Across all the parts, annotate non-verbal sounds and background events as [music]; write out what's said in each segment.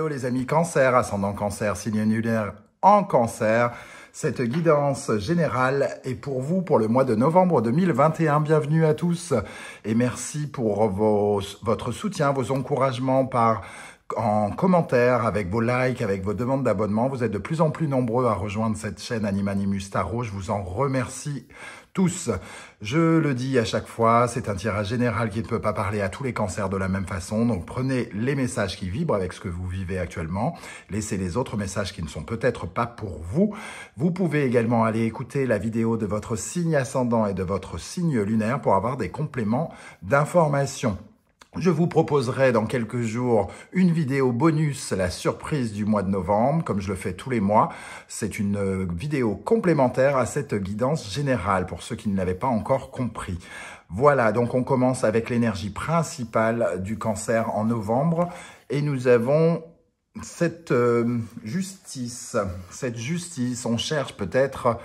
Hello les amis cancer, ascendant cancer, signe annulaire en cancer. Cette guidance générale est pour vous pour le mois de novembre 2021. Bienvenue à tous et merci pour vos, votre soutien, vos encouragements par en commentaire, avec vos likes, avec vos demandes d'abonnement. Vous êtes de plus en plus nombreux à rejoindre cette chaîne Animanimus Tarot. Je vous en remercie tous. Je le dis à chaque fois, c'est un tirage général qui ne peut pas parler à tous les cancers de la même façon. Donc prenez les messages qui vibrent avec ce que vous vivez actuellement. Laissez les autres messages qui ne sont peut-être pas pour vous. Vous pouvez également aller écouter la vidéo de votre signe ascendant et de votre signe lunaire pour avoir des compléments d'informations. Je vous proposerai dans quelques jours une vidéo bonus, la surprise du mois de novembre, comme je le fais tous les mois. C'est une euh, vidéo complémentaire à cette guidance générale, pour ceux qui ne l'avaient pas encore compris. Voilà, donc on commence avec l'énergie principale du cancer en novembre, et nous avons cette euh, justice. Cette justice, on cherche peut-être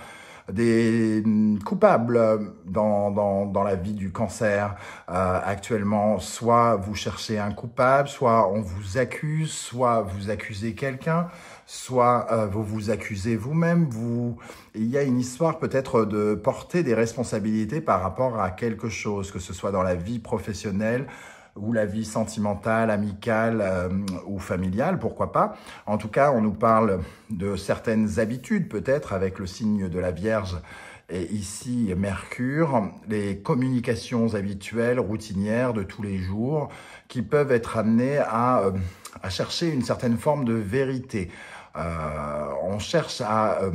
des mm, coupables dans, dans, dans la vie du cancer euh, actuellement. Soit vous cherchez un coupable, soit on vous accuse, soit vous accusez quelqu'un, soit euh, vous vous accusez vous-même. Il y a une histoire peut-être de porter des responsabilités par rapport à quelque chose, que ce soit dans la vie professionnelle, ou la vie sentimentale, amicale euh, ou familiale, pourquoi pas. En tout cas, on nous parle de certaines habitudes peut-être avec le signe de la Vierge et ici Mercure, les communications habituelles, routinières de tous les jours qui peuvent être amenées à euh, chercher une certaine forme de vérité, euh, on cherche à, euh,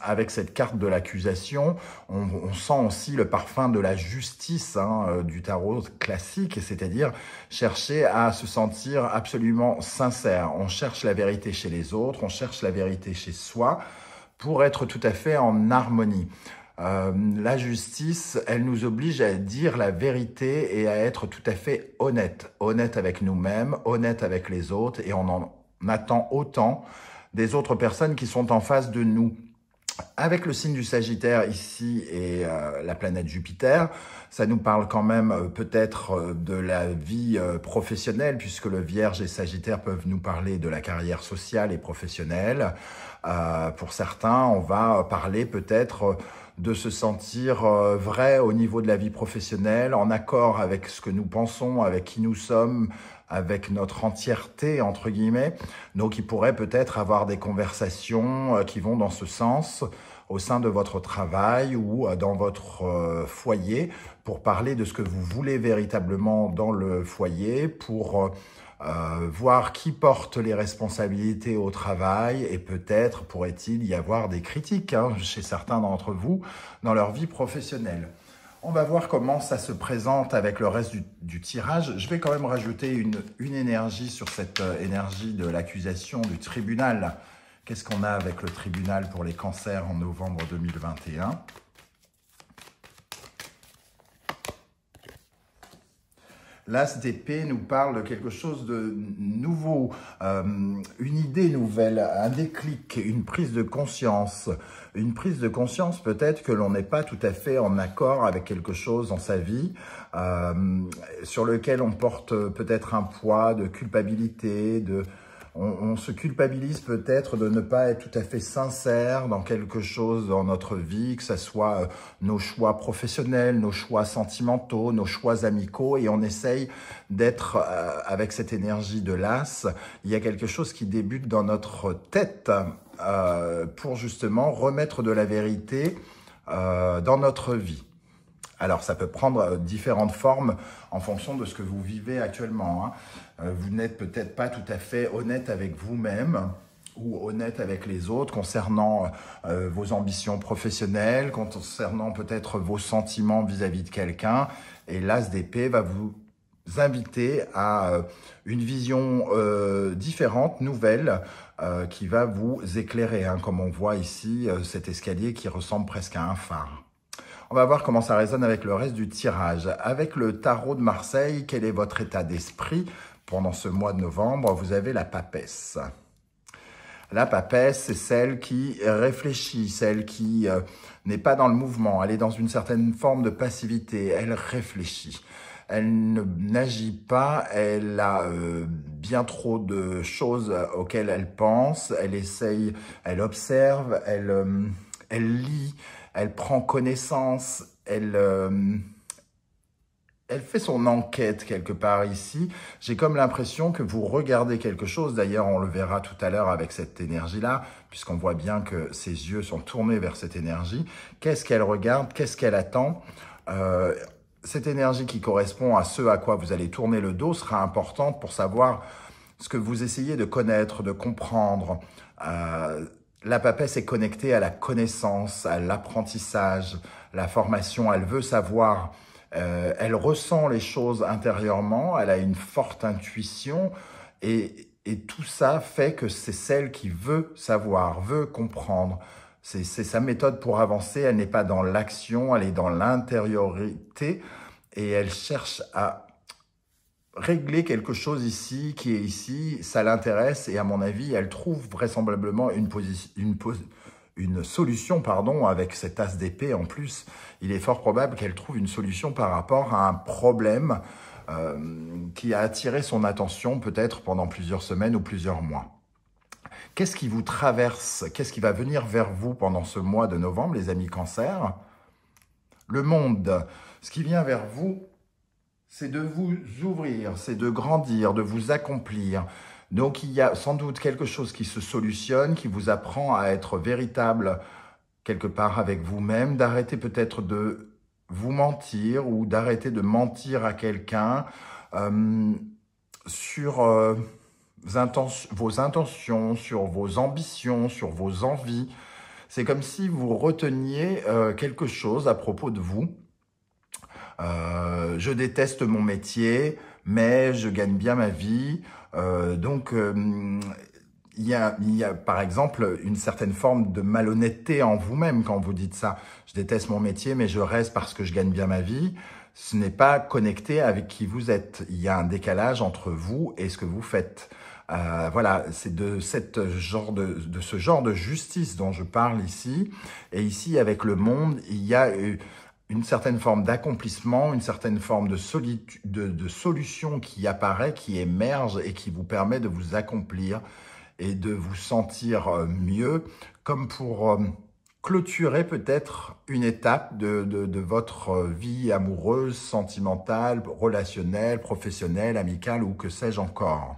avec cette carte de l'accusation, on, sent aussi le parfum de la justice hein, euh, du tarot classique, c'est-à-dire chercher à se sentir absolument sincère. On cherche la vérité chez les autres, on cherche la vérité chez soi pour être tout à fait en harmonie. la justice, elle nous oblige à dire la vérité et à être tout à fait honnête. Honnête avec nous-mêmes, honnête avec les autres, et on en attend autant des autres personnes qui sont en face de nous. Avec le signe du Sagittaire ici et euh, la planète Jupiter, ça nous parle quand même euh, peut-être euh, de la vie professionnelle puisque le Vierge et Sagittaire peuvent nous parler de la carrière sociale et professionnelle. pour certains, on va parler peut-être de se sentir vrai au niveau de la vie professionnelle, en accord avec ce que nous pensons, avec qui nous sommes, avec notre entièreté, entre guillemets. Donc, il pourrait peut-être avoir des conversations euh, qui vont dans ce sens au sein de votre travail ou euh, dans votre euh, foyer pour parler de ce que vous voulez véritablement dans le foyer, pour voir qui porte les responsabilités au travail et peut-être pourrait-il y avoir des critiques hein, chez certains d'entre vous dans leur vie professionnelle. On va voir comment ça se présente avec le reste du, tirage. Je vais quand même rajouter une, une énergie sur cette euh, énergie de l'accusation du tribunal. Qu'est-ce qu'on a avec le tribunal pour les cancers en novembre 2021 L'ASDP nous parle de quelque chose de nouveau, euh, une idée nouvelle, un déclic, une prise de conscience. Une prise de conscience peut-être que l'on n'est pas tout à fait en accord avec quelque chose dans sa vie, euh, sur lequel on porte peut-être un poids de culpabilité, de on, se culpabilise peut-être de ne pas être tout à fait sincère dans quelque chose dans notre vie, que ce soit euh, nos choix professionnels, nos choix sentimentaux, nos choix amicaux, et on essaye d'être euh, avec cette énergie de l'as. Il y a quelque chose qui débute dans notre tête euh, pour justement remettre de la vérité dans notre vie. Alors, ça peut prendre différentes formes en fonction de ce que vous vivez actuellement. Hein. Euh, vous n'êtes peut-être pas tout à fait honnête avec vous-même ou honnête avec les autres concernant euh, euh, vos ambitions professionnelles, concernant peut-être vos sentiments vis-à-vis de quelqu'un. Et l'as d'épée va vous inviter à une vision différente, nouvelle, qui va vous éclairer, hein, comme on voit ici cet escalier qui ressemble presque à un phare. On va voir comment ça résonne avec le reste du tirage. Avec le tarot de Marseille, quel est votre état d'esprit pendant ce mois de novembre, vous avez la papesse. La papesse, c'est celle qui réfléchit, celle qui euh, n'est pas dans le mouvement, elle est dans une certaine forme de passivité, elle réfléchit. Elle n'agit pas, elle a euh, bien trop de choses auxquelles elle pense, elle essaye, elle observe, elle, euh, elle lit, elle prend connaissance, elle elle fait son enquête quelque part ici. J'ai comme l'impression que vous regardez quelque chose. D'ailleurs, on le verra tout à l'heure avec cette énergie-là, puisqu'on voit bien que ses yeux sont tournés vers cette énergie. Qu'est-ce qu'elle regarde Qu'est-ce qu'elle attend euh, Cette énergie qui correspond à ce à quoi vous allez tourner le dos sera importante pour savoir ce que vous essayez de connaître, de comprendre. Euh, la papesse est connectée à la connaissance, à l'apprentissage, la formation. Elle veut savoir euh, elle ressent les choses intérieurement, elle a une forte intuition et, tout ça fait que c'est celle qui veut savoir, veut comprendre. C'est sa méthode pour avancer, elle n'est pas dans l'action, elle est dans l'intériorité et elle cherche à régler quelque chose ici, qui est ici, ça l'intéresse et à mon avis, elle trouve vraisemblablement une, position, une, une solution pardon, avec cet as d'épée en plus, il est fort probable qu'elle trouve une solution par rapport à un problème euh, qui a attiré son attention peut-être pendant plusieurs semaines ou plusieurs mois. Qu'est-ce qui vous traverse Qu'est-ce qui va venir vers vous pendant ce mois de novembre, les amis cancer Le monde. Ce qui vient vers vous, c'est de vous ouvrir, c'est de grandir, de vous accomplir, donc il y a sans doute quelque chose qui se solutionne, qui vous apprend à être véritable quelque part avec vous-même, d'arrêter peut-être de vous mentir ou d'arrêter de mentir à quelqu'un euh, sur euh, vos intentions, sur vos ambitions, sur vos envies. C'est comme si vous reteniez euh, quelque chose à propos de vous. je déteste mon métier, mais je gagne bien ma vie. Euh, donc, euh, il y, a, par exemple une certaine forme de malhonnêteté en vous-même quand vous dites ça. Je déteste mon métier, mais je reste parce que je gagne bien ma vie. Ce n'est pas connecté avec qui vous êtes. Il y a un décalage entre vous et ce que vous faites. Euh, voilà, c'est de, cette genre de, de, ce genre de justice dont je parle ici. Et ici, avec le monde, il y a une certaine forme d'accomplissement, une certaine forme de, solution qui apparaît, qui émerge et qui vous permet de vous accomplir et de vous sentir euh, mieux, comme pour euh, clôturer peut-être une étape de, votre euh, vie amoureuse, sentimentale, relationnelle, professionnelle, amicale ou que sais-je encore.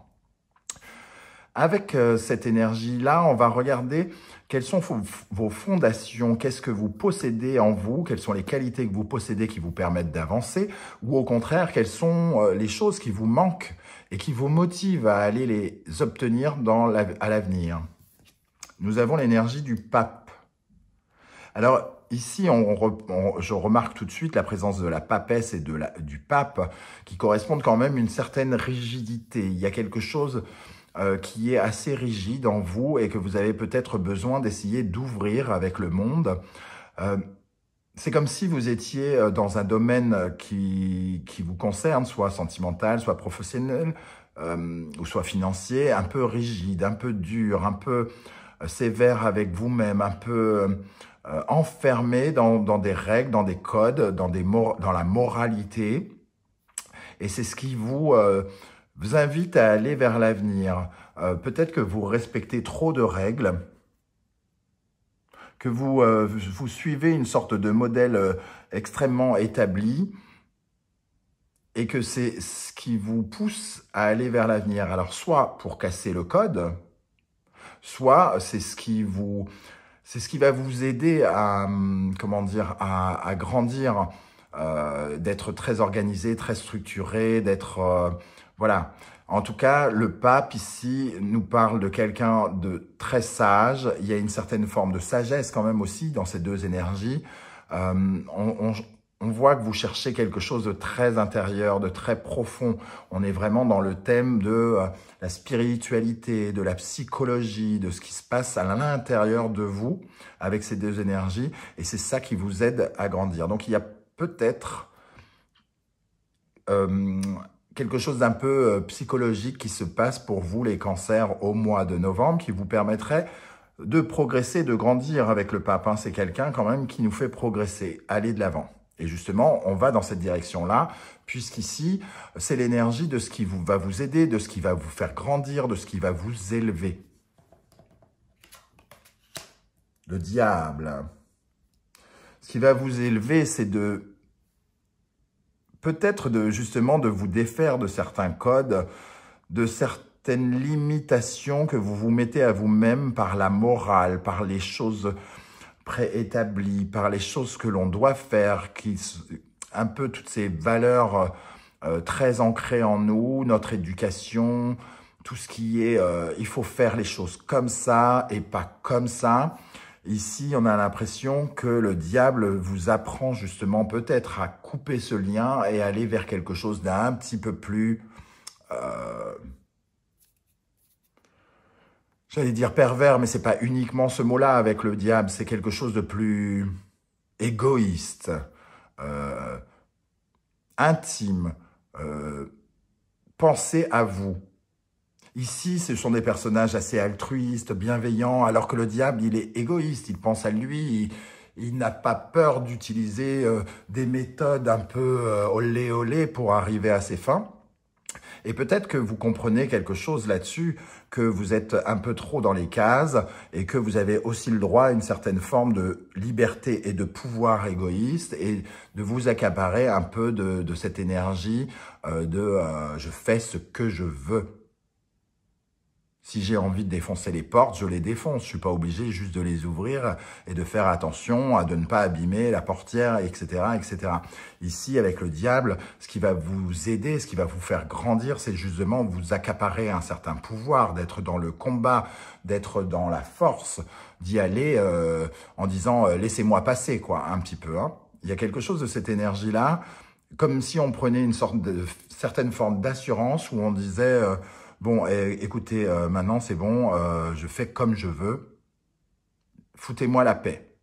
Avec cette énergie-là, on va regarder quelles sont vos fondations Qu'est-ce que vous possédez en vous Quelles sont les qualités que vous possédez qui vous permettent d'avancer Ou au contraire, quelles sont euh, les choses qui vous manquent et qui vous motivent à aller les obtenir dans à l'avenir Nous avons l'énergie du pape. Alors, Ici, on, je remarque tout de suite la présence de la papesse et de du pape qui correspondent quand même à une certaine rigidité. Il y a quelque chose euh, qui est assez rigide en vous et que vous avez peut-être besoin d'essayer d'ouvrir avec le monde. Euh, c'est comme si vous étiez euh, dans un domaine qui, qui vous concerne, soit sentimental, soit professionnel, ou soit financier, un peu rigide, un peu dur, un peu sévère avec vous-même, un peu enfermé dans, des règles, dans des codes, dans, des dans la moralité. Et c'est ce qui vous vous invite à aller vers l'avenir. Euh, peut-être que vous respectez trop de règles, que vous, euh, vous suivez une sorte de modèle euh, extrêmement établi et que c'est ce qui vous pousse à aller vers l'avenir. Alors soit pour casser le code, soit c'est ce qui vous c'est ce qui va vous aider à hum, comment dire à grandir, d'être très organisé, très structuré, d'être voilà. En tout cas, le pape ici nous parle de quelqu'un de très sage. Il y a une certaine forme de sagesse quand même aussi dans ces deux énergies. Euh, on, voit que vous cherchez quelque chose de très intérieur, de très profond. On est vraiment dans le thème de euh, la spiritualité, de la psychologie, de ce qui se passe à l'intérieur de vous avec ces deux énergies. Et c'est ça qui vous aide à grandir. Donc il y a peut-être... Euh, quelque chose d'un peu euh, psychologique qui se passe pour vous, les cancers, au mois de novembre, qui vous permettrait de progresser, de grandir avec le pape. Hein. C'est quelqu'un quand même qui nous fait progresser, aller de l'avant. Et justement, on va dans cette direction-là, puisqu'ici, c'est l'énergie de ce qui vous, va vous aider, de ce qui va vous faire grandir, de ce qui va vous élever. Le diable. Hein. Ce qui va vous élever, c'est de peut-être de, justement de vous défaire de certains codes, de certaines limitations que vous vous mettez à vous-même par la morale, par les choses préétablies, par les choses que l'on doit faire, qui, un peu toutes ces valeurs euh, très ancrées en nous, notre éducation, tout ce qui est euh, il faut faire les choses comme ça et pas comme ça », Ici, on a l'impression que le diable vous apprend justement peut-être à couper ce lien et aller vers quelque chose d'un petit peu plus... Euh, j'allais dire pervers, mais c'est pas uniquement ce mot-là avec le diable, c'est quelque chose de plus égoïste, euh, intime. Euh, pensez à vous, Ici, ce sont des personnages assez altruistes, bienveillants, alors que le diable, il est égoïste, il pense à lui, il, n'a pas peur d'utiliser euh, des méthodes un peu euh, olé olé pour arriver à ses fins. Et peut-être que vous comprenez quelque chose là-dessus, que vous êtes un peu trop dans les cases et que vous avez aussi le droit à une certaine forme de liberté et de pouvoir égoïste et de vous accaparer un peu de, cette énergie euh, de je fais ce que je veux si j'ai envie de défoncer les portes, je les défonce. Je suis pas obligé juste de les ouvrir et de faire attention à ne pas abîmer la portière, etc., etc. Ici, avec le diable, ce qui va vous aider, ce qui va vous faire grandir, c'est justement vous accaparer un certain pouvoir, d'être dans le combat, d'être dans la force, d'y aller euh, en disant euh, laissez-moi passer, quoi, un petit peu. Hein. Il y a quelque chose de cette énergie-là, comme si on prenait une sorte de certaine forme d'assurance où on disait euh, Bon, eh, écoutez, euh, maintenant c'est bon, euh, je fais comme je veux. Foutez-moi la paix.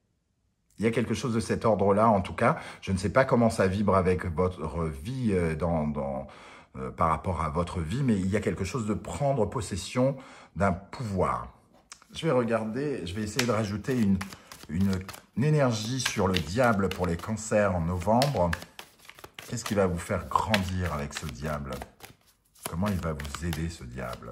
Il y a quelque chose de cet ordre-là, en tout cas. Je ne sais pas comment ça vibre avec votre vie euh, par rapport à votre vie, mais il y a quelque chose de prendre possession d'un pouvoir. Je vais regarder, je vais essayer de rajouter une énergie sur le diable pour les cancers en novembre. Qu'est-ce qui va vous faire grandir avec ce diable Comment il va vous aider, ce diable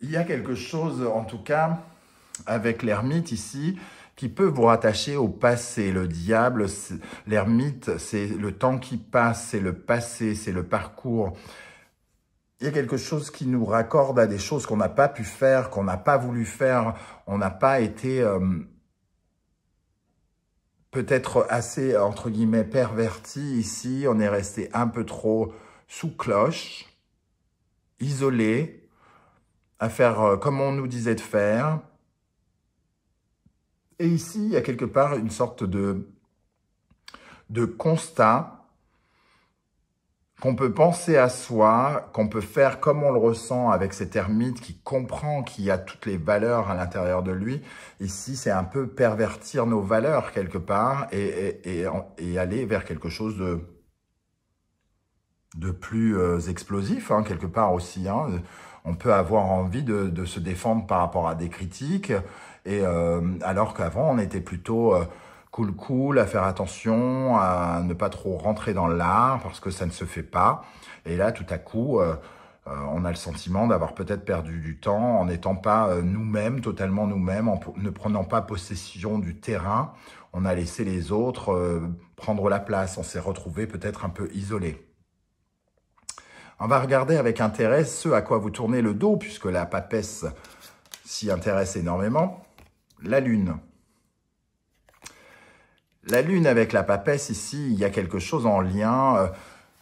Il y a quelque chose, en tout cas, avec l'ermite ici, qui peut vous rattacher au passé. Le diable, l'ermite, c'est le temps qui passe, c'est le passé, c'est le parcours. Il y a quelque chose qui nous raccorde à des choses qu'on n'a pas pu faire, qu'on n'a pas voulu faire, on n'a pas été... Euh, peut-être assez, entre guillemets, perverti ici. On est resté un peu trop sous cloche, isolé, à faire euh, comme on nous disait de faire. Et ici, il y a quelque part une sorte de, de constat qu'on peut penser à soi, qu'on peut faire comme on le ressent avec cet ermite qui comprend qu'il y a toutes les valeurs à l'intérieur de lui. Ici, c'est un peu pervertir nos valeurs quelque part et, aller vers quelque chose de, plus euh, explosif, hein, quelque part aussi. Hein. On peut avoir envie de, se défendre par rapport à des critiques, et euh, alors qu'avant, on était plutôt... Euh, cool cool, à faire attention, à ne pas trop rentrer dans l'art parce que ça ne se fait pas. Et là, tout à coup, euh, euh, on a le sentiment d'avoir peut-être perdu du temps en n'étant pas euh, nous-mêmes, totalement nous-mêmes, en ne prenant pas possession du terrain. On a laissé les autres prendre la place. On s'est retrouvé peut-être un peu isolé. On va regarder avec intérêt ce à quoi vous tournez le dos, puisque la papesse s'y intéresse énormément. La Lune. La lune avec la papesse, ici, il y a quelque chose en lien. Euh,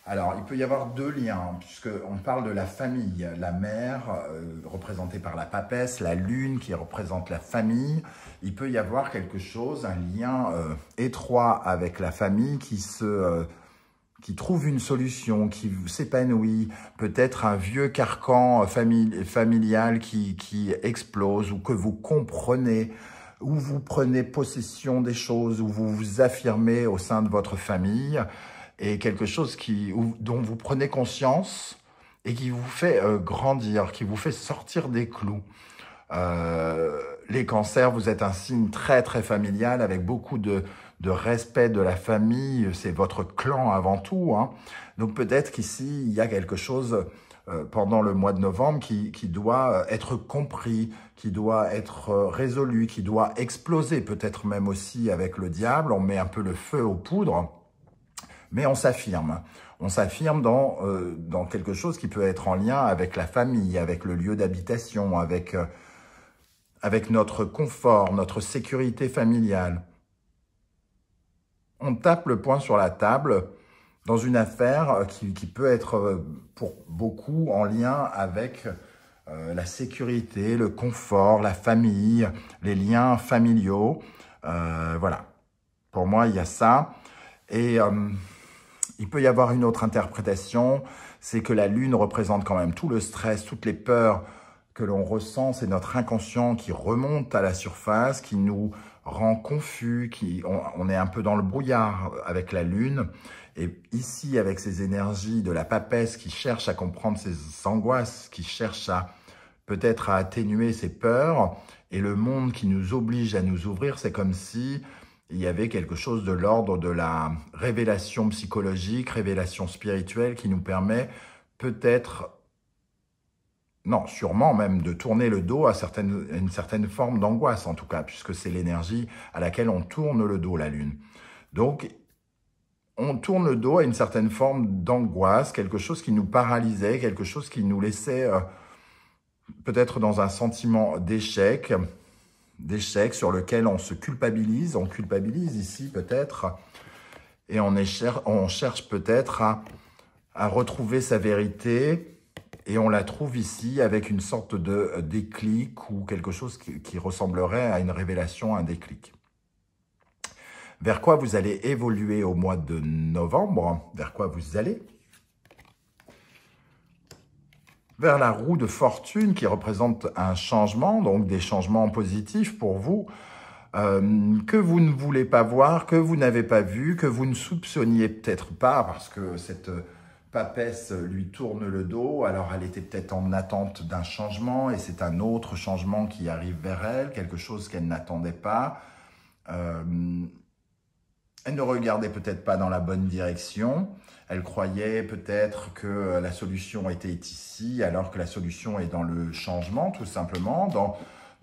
alors, il peut y avoir deux liens, puisqu'on parle de la famille. La mère, euh, représentée par la papesse, la lune qui représente la famille. Il peut y avoir quelque chose, un lien euh, étroit avec la famille qui se... qui trouve une solution, qui s'épanouit, peut-être un vieux carcan familial qui explose ou que vous comprenez, où vous prenez possession des choses, où vous vous affirmez au sein de votre famille, et quelque chose qui, dont vous prenez conscience et qui vous fait euh, grandir, qui vous fait sortir des clous. Euh, les cancers, vous êtes un signe très très familial avec beaucoup de, respect de la famille, c'est votre clan avant tout. Hein. Donc peut-être qu'ici, il y a quelque chose euh, pendant le mois de novembre qui, doit euh, être compris, qui doit être euh, résolu, qui doit exploser, peut-être même aussi avec le diable. On met un peu le feu aux poudres, mais on s'affirme. On s'affirme dans, dans quelque chose qui peut être en lien avec la famille, avec le lieu d'habitation, avec, avec notre confort, notre sécurité familiale. On tape le poing sur la table dans une affaire euh, qui, peut être euh, pour beaucoup en lien avec euh, la sécurité, le confort, la famille, les liens familiaux. voilà. Pour moi, il y a ça. Et il peut y avoir une autre interprétation, c'est que la lune représente quand même tout le stress, toutes les peurs que l'on ressent, c'est notre inconscient qui remonte à la surface, qui nous rend confus, qui on est un peu dans le brouillard avec la lune. Et ici, avec ces énergies de la papesse qui cherche à comprendre ses angoisses, qui cherche à peut-être à atténuer ses peurs, et le monde qui nous oblige à nous ouvrir, c'est comme si il y avait quelque chose de l'ordre de la révélation psychologique, révélation spirituelle qui nous permet peut-être, non, sûrement même de tourner le dos à, à une certaine forme d'angoisse en tout cas, puisque c'est l'énergie à laquelle on tourne le dos, la Lune. Donc, on tourne le dos à une certaine forme d'angoisse, quelque chose qui nous paralysait, quelque chose qui nous laissait euh, peut-être dans un sentiment d'échec, d'échec sur lequel on se culpabilise, on culpabilise ici peut-être, et on, cherche peut-être à, retrouver sa vérité, et on la trouve ici avec une sorte de euh, déclic ou quelque chose qui ressemblerait à une révélation, un déclic vers quoi vous allez évoluer au mois de novembre, vers quoi vous allez vers la roue de fortune qui représente un changement, donc des changements positifs pour vous, euh, que vous ne voulez pas voir, que vous n'avez pas vu, que vous ne soupçonniez peut-être pas, parce que cette papesse lui tourne le dos, alors elle était peut-être en attente d'un changement, et c'est un autre changement qui arrive vers elle, quelque chose qu'elle n'attendait pas. Euh, elle ne regardait peut-être pas dans la bonne direction. Elle croyait peut-être que la solution était ici, alors que la solution est dans le changement, tout simplement, dans,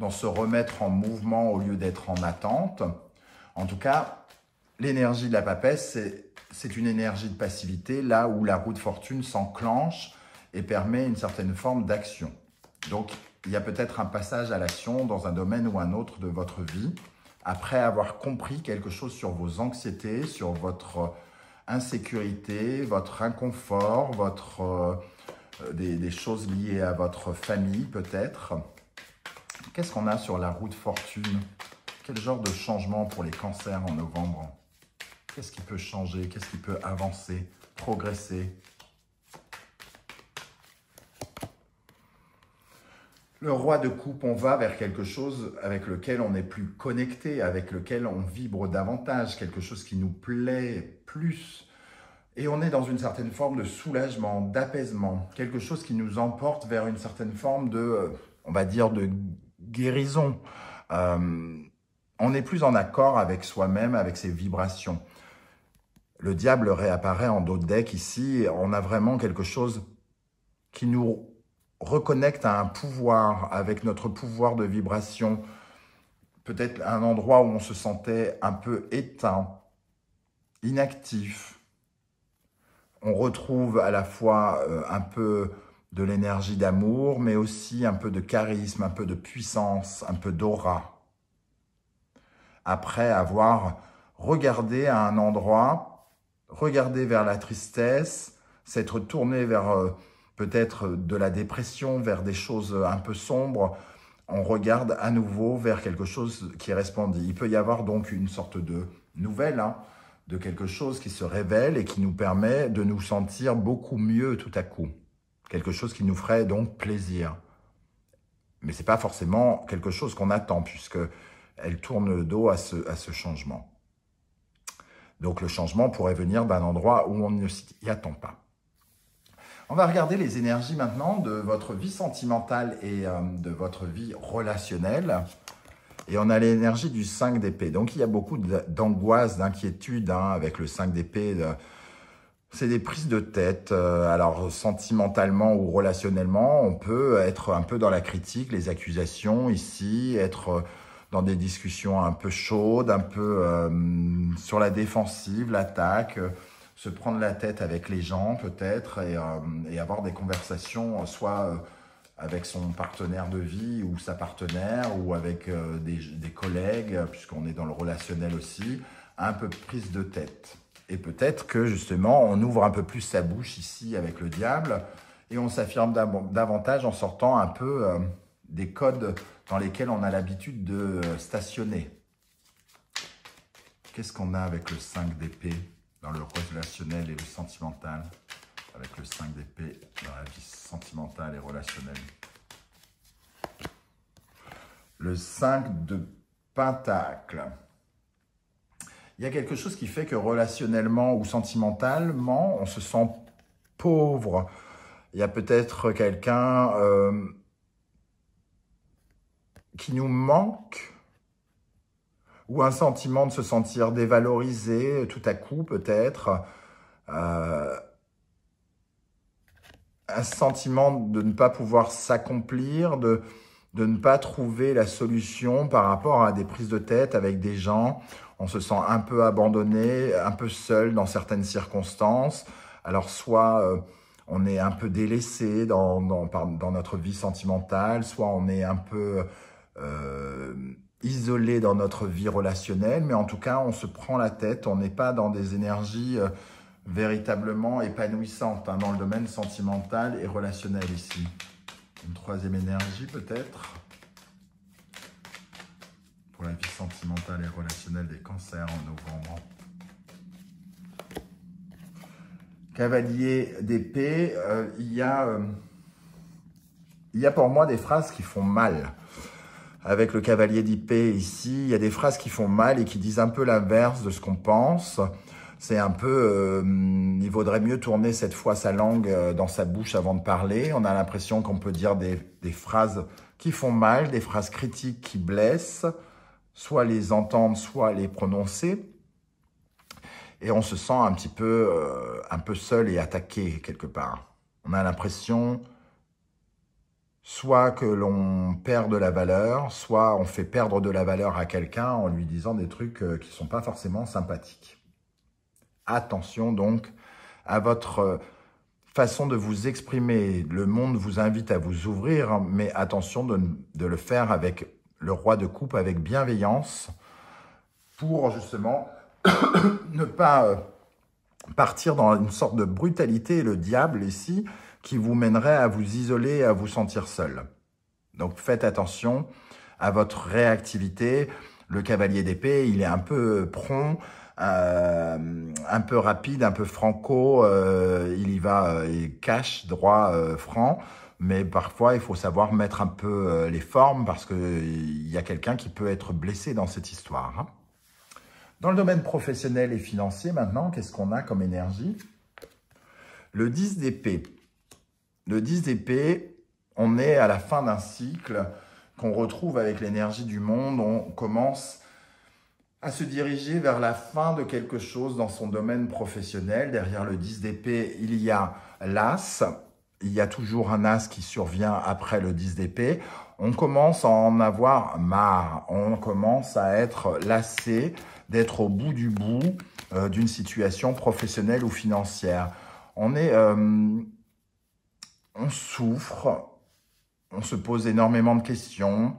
se remettre en mouvement au lieu d'être en attente. En tout cas, l'énergie de la papesse, c'est une énergie de passivité, là où la roue de fortune s'enclenche et permet une certaine forme d'action. Donc, il y a peut-être un passage à l'action dans un domaine ou un autre de votre vie après avoir compris quelque chose sur vos anxiétés, sur votre euh, insécurité, votre inconfort, votre, euh, euh, des, choses liées à votre famille peut-être. Qu'est-ce qu'on a sur la route fortune Quel genre de changement pour les cancers en novembre Qu'est-ce qui peut changer Qu'est-ce qui peut avancer, progresser le roi de coupe, on va vers quelque chose avec lequel on est plus connecté, avec lequel on vibre davantage, quelque chose qui nous plaît plus. Et on est dans une certaine forme de soulagement, d'apaisement, quelque chose qui nous emporte vers une certaine forme de, euh, on va dire, de guérison. Euh, on est plus en accord avec soi-même, avec ses vibrations. Le diable réapparaît en dos de ici. On a vraiment quelque chose qui nous reconnecte à un pouvoir, avec notre pouvoir de vibration, peut-être un endroit où on se sentait un peu éteint, inactif. On retrouve à la fois euh, un peu de l'énergie d'amour, mais aussi un peu de charisme, un peu de puissance, un peu d'aura. Après avoir regardé à un endroit, regardé vers la tristesse, s'être tourné vers euh, peut-être de la dépression vers des choses un peu sombres, on regarde à nouveau vers quelque chose qui resplendit. Il peut y avoir donc une sorte de nouvelle, hein, de quelque chose qui se révèle et qui nous permet de nous sentir beaucoup mieux tout à coup. Quelque chose qui nous ferait donc plaisir. Mais ce n'est pas forcément quelque chose qu'on attend, puisque elle tourne le dos à ce changement. Donc le changement pourrait venir d'un endroit où on ne s'y attend pas. On va regarder les énergies maintenant de votre vie sentimentale et euh, de votre vie relationnelle. Et on a l'énergie du 5 d'épée. Donc, il y a beaucoup d'angoisse, d'inquiétude hein, avec le 5 d'épée. Euh, c'est des prises de tête. Euh, alors, sentimentalement ou relationnellement, on peut être un peu dans la critique, les accusations ici, être dans des discussions un peu chaudes, un peu sur la défensive, l'attaque se prendre la tête avec les gens peut-être et, euh, avoir des conversations euh, soit euh, avec son partenaire de vie ou sa partenaire ou avec des, collègues, puisqu'on est dans le relationnel aussi, un peu prise de tête. Et peut-être que justement, on ouvre un peu plus sa bouche ici avec le diable et on s'affirme davantage en sortant un peu des codes dans lesquels on a l'habitude de stationner. Qu'est-ce qu'on a avec le 5 d'épée dans le relationnel et le sentimental, avec le 5 d'épée dans la vie sentimentale et relationnelle. Le 5 de Pentacle. Il y a quelque chose qui fait que relationnellement ou sentimentalement, on se sent pauvre. Il y a peut-être quelqu'un euh, qui nous manque ou un sentiment de se sentir dévalorisé tout à coup peut-être, euh, un sentiment de ne pas pouvoir s'accomplir, de, de ne pas trouver la solution par rapport à des prises de tête avec des gens. On se sent un peu abandonné, un peu seul dans certaines circonstances. Alors soit euh, on est un peu délaissé dans, dans, dans, notre vie sentimentale, soit on est un peu... Euh, isolé dans notre vie relationnelle, mais en tout cas, on se prend la tête, on n'est pas dans des énergies euh, véritablement épanouissantes hein, dans le domaine sentimental et relationnel ici. Une troisième énergie peut-être pour la vie sentimentale et relationnelle des cancers en novembre. Cavalier d'épée, euh, euh, il y, a pour moi des phrases qui font mal avec le cavalier d'ip ici, il y a des phrases qui font mal et qui disent un peu l'inverse de ce qu'on pense. C'est un peu, euh, il vaudrait mieux tourner cette fois sa langue euh, dans sa bouche avant de parler. On a l'impression qu'on peut dire des, phrases qui font mal, des phrases critiques qui blessent, soit les entendre, soit les prononcer. Et on se sent un petit peu, euh, un peu seul et attaqué quelque part. On a l'impression soit que l'on perd de la valeur, soit on fait perdre de la valeur à quelqu'un en lui disant des trucs euh, qui ne sont pas forcément sympathiques. Attention donc à votre euh, façon de vous exprimer. Le monde vous invite à vous ouvrir, mais attention de, le faire avec le roi de coupe, avec bienveillance, pour justement [coughs] ne pas euh, partir dans une sorte de brutalité. Le diable ici, qui vous mènerait à vous isoler à vous sentir seul. Donc faites attention à votre réactivité. Le cavalier d'épée, il est un peu prompt, euh, un peu rapide, un peu franco. Euh, il y va, et euh, cache droit, franc. Mais parfois, il faut savoir mettre un peu les formes parce qu'il y a quelqu'un qui peut être blessé dans cette histoire. Hein. Dans le domaine professionnel et financier, maintenant, qu'est-ce qu'on a comme énergie Le 10 d'épée. Le 10 d'épée, on est à la fin d'un cycle qu'on retrouve avec l'énergie du monde. On commence à se diriger vers la fin de quelque chose dans son domaine professionnel. Derrière le 10 d'épée, il y a l'as. Il y a toujours un as qui survient après le 10 d'épée. On commence à en avoir marre. On commence à être lassé d'être au bout du bout euh, d'une situation professionnelle ou financière. On est... Euh, on souffre, on se pose énormément de questions,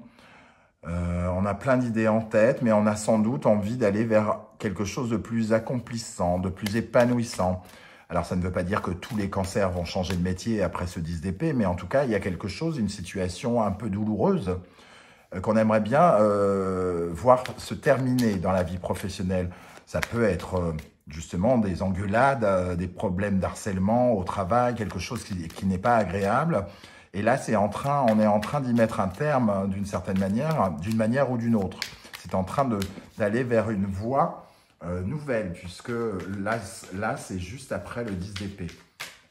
euh, on a plein d'idées en tête, mais on a sans doute envie d'aller vers quelque chose de plus accomplissant, de plus épanouissant. Alors ça ne veut pas dire que tous les cancers vont changer de métier après ce 10 d'épée, mais en tout cas, il y a quelque chose, une situation un peu douloureuse euh, qu'on aimerait bien euh, voir se terminer dans la vie professionnelle. Ça peut être justement des engueulades, euh, des problèmes d'harcèlement au travail, quelque chose qui, n'est pas agréable. Et là, c'est en train, on est en train d'y mettre un terme euh, d'une certaine manière, d'une manière ou d'une autre. C'est en train d'aller vers une voie euh, nouvelle, puisque là, là c'est juste après le 10 d'épée.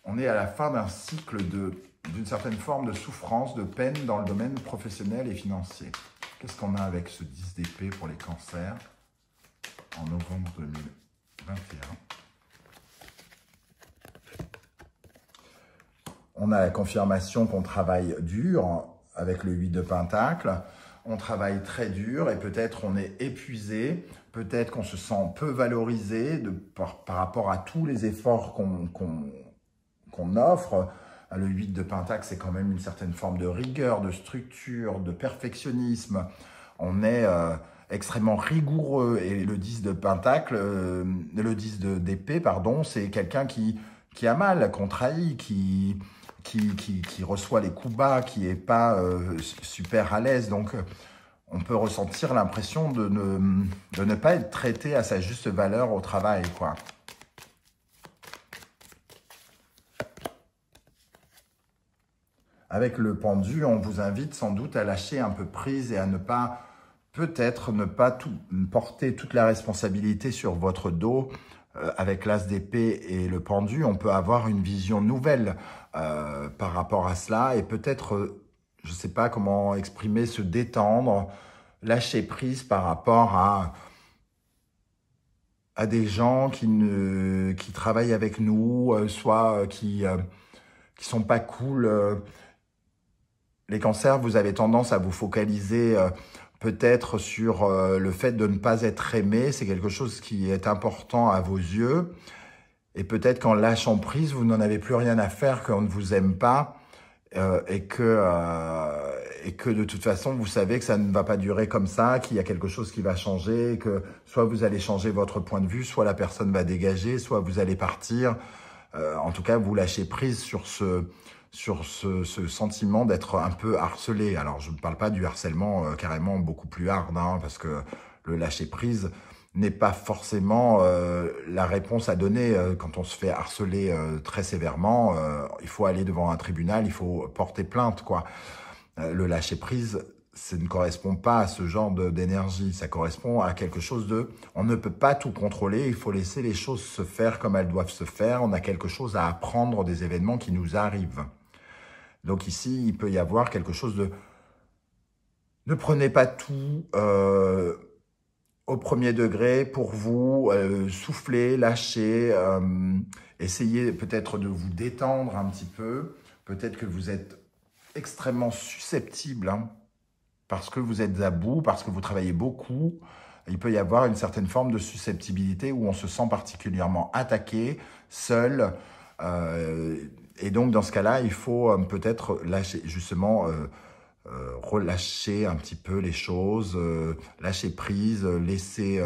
On est à la fin d'un cycle d'une certaine forme de souffrance, de peine dans le domaine professionnel et financier. Qu'est-ce qu'on a avec ce 10 d'épée pour les cancers en novembre 2020 on a la confirmation qu'on travaille dur avec le 8 de Pentacle. On travaille très dur et peut-être on est épuisé, peut-être qu'on se sent peu valorisé par, rapport à tous les efforts qu'on offre. Le 8 de Pentacle, c'est quand même une certaine forme de rigueur, de structure, de perfectionnisme. On est... Euh, extrêmement rigoureux. Et le 10 de Pentacle, euh, le 10 d'épée, pardon, c'est quelqu'un qui, qui a mal, qu'on trahit, qui, qui, qui, qui, reçoit les coups bas, qui n'est pas euh, super à l'aise. Donc, on peut ressentir l'impression de ne, pas être traité à sa juste valeur au travail, quoi. Avec le pendu, on vous invite sans doute à lâcher un peu prise et à ne pas peut-être ne pas porter toute la responsabilité sur votre dos. Euh, avec l'as d'épée et le pendu, on peut avoir une vision nouvelle euh, par rapport à cela et peut-être, euh, je ne sais pas comment exprimer, se détendre, lâcher prise par rapport à à des gens qui ne qui travaillent avec nous, soit qui qui sont pas cool. Les cancers, vous avez tendance à vous focaliser peut-être sur euh, le fait de ne pas être aimé, c'est quelque chose qui est important à vos yeux. Et peut-être qu'en lâchant prise, vous n'en avez plus rien à faire, qu'on ne vous aime pas euh, et, que, euh, et que de toute façon, vous savez que ça ne va pas durer comme ça, qu'il y a quelque chose qui va changer, que soit vous allez changer votre point de vue, soit la personne va dégager, soit vous allez partir. en tout cas, vous lâchez prise sur ce, sur ce, ce sentiment d'être un peu harcelé. Alors, je ne parle pas du harcèlement euh, carrément beaucoup plus hard, hein, parce que le lâcher-prise n'est pas forcément euh, la réponse à donner euh, quand on se fait harceler très sévèrement. il faut aller devant un tribunal, il faut porter plainte, quoi. le lâcher-prise, ça ne correspond pas à ce genre d'énergie, ça correspond à quelque chose de... On ne peut pas tout contrôler, il faut laisser les choses se faire comme elles doivent se faire, on a quelque chose à apprendre des événements qui nous arrivent. Donc ici, il peut y avoir quelque chose de... Ne prenez pas tout euh, au premier degré pour vous, euh, souffler, lâcher. lâchez, euh, essayez peut-être de vous détendre un petit peu. Peut-être que vous êtes extrêmement susceptible hein, parce que vous êtes à bout, parce que vous travaillez beaucoup. Il peut y avoir une certaine forme de susceptibilité où on se sent particulièrement attaqué, seul. Et donc, dans ce cas-là, il faut euh, peut-être lâcher, justement, euh, euh, relâcher un petit peu les choses, lâcher prise, laisser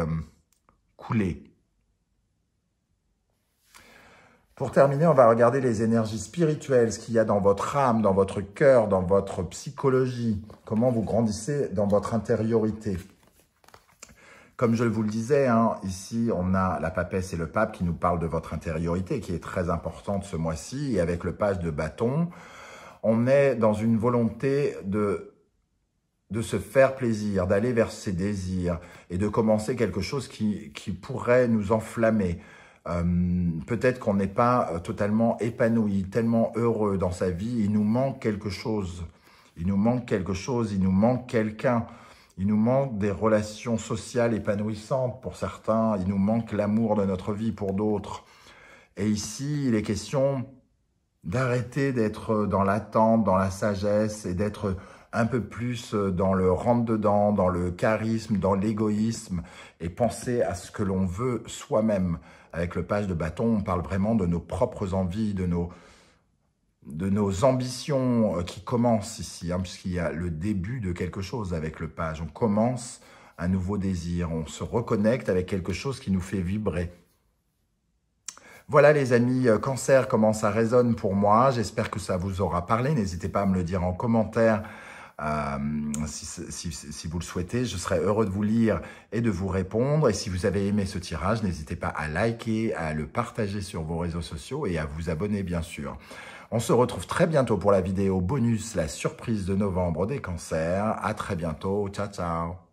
couler. Pour terminer, on va regarder les énergies spirituelles, ce qu'il y a dans votre âme, dans votre cœur, dans votre psychologie, comment vous grandissez dans votre intériorité. Comme je vous le disais, hein, ici, on a la papesse et le pape qui nous parlent de votre intériorité, qui est très importante ce mois-ci. Et avec le page de bâton, on est dans une volonté de de se faire plaisir, d'aller vers ses désirs et de commencer quelque chose qui, qui pourrait nous enflammer. Euh, peut-être qu'on n'est pas euh, totalement épanoui, tellement heureux dans sa vie, il nous manque quelque chose, il nous manque quelque chose, il nous manque quelqu'un. Il nous manque des relations sociales épanouissantes pour certains. Il nous manque l'amour de notre vie pour d'autres. Et ici, il est question d'arrêter d'être dans l'attente, dans la sagesse et d'être un peu plus dans le rentre-dedans, dans le charisme, dans l'égoïsme et penser à ce que l'on veut soi-même. Avec le page de bâton, on parle vraiment de nos propres envies, de nos, de nos ambitions euh, qui commencent ici, hein, puisqu'il y a le début de quelque chose avec le page. On commence un nouveau désir, on se reconnecte avec quelque chose qui nous fait vibrer. Voilà les amis, euh, cancer, comment ça résonne pour moi. J'espère que ça vous aura parlé. N'hésitez pas à me le dire en commentaire. Euh, si, si, si, vous le souhaitez. Je serai heureux de vous lire et de vous répondre. Et si vous avez aimé ce tirage, n'hésitez pas à liker, à le partager sur vos réseaux sociaux et à vous abonner, bien sûr. On se retrouve très bientôt pour la vidéo bonus, la surprise de novembre des cancers. À très bientôt. Ciao, ciao.